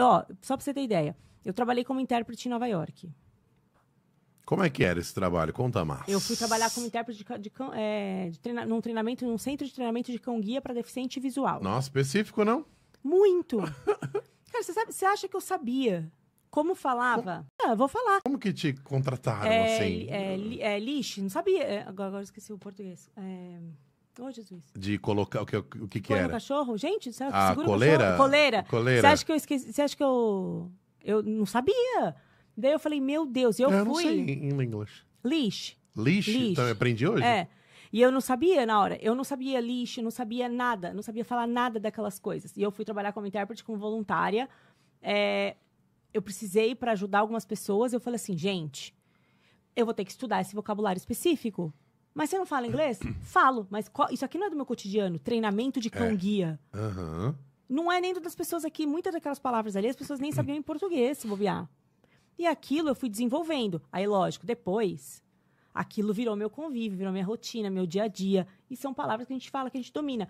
ó, só para você ter ideia, eu trabalhei como intérprete em Nova York. Como é que era esse trabalho? Conta mais. Eu fui trabalhar como intérprete de, de, é, de treina, num treinamento, num centro de treinamento de cão-guia para deficiente visual. não específico, não? Muito! Cara, você, sabe, você acha que eu sabia como falava? Como... Ah, vou falar. Como que te contrataram, é, assim? É, li, é, não sabia. É, agora, agora esqueci o português. É... Oh, Jesus. De colocar o que, o que, que era? cachorro? Gente, ah, segura coleira? o coleira? Coleira. Você acha que eu esqueci? Você acha que eu. Eu não sabia. Daí eu falei, meu Deus, eu, eu ah, fui. Eu não em inglês. Leash. Leash? Então eu aprendi hoje? É. E eu não sabia na hora. Eu não sabia lixo, não sabia nada. Não sabia falar nada daquelas coisas. E eu fui trabalhar como intérprete, como voluntária. É, eu precisei para ajudar algumas pessoas. Eu falei assim, gente, eu vou ter que estudar esse vocabulário específico. Mas você não fala inglês? Falo, mas qual... isso aqui não é do meu cotidiano. Treinamento de é. cão-guia. É. Uhum. Não é nem das pessoas aqui. Muitas daquelas palavras ali, as pessoas nem hum. sabiam em português se bobear. E aquilo eu fui desenvolvendo. Aí, lógico, depois, aquilo virou meu convívio, virou minha rotina, meu dia a dia. E são palavras que a gente fala, que a gente domina.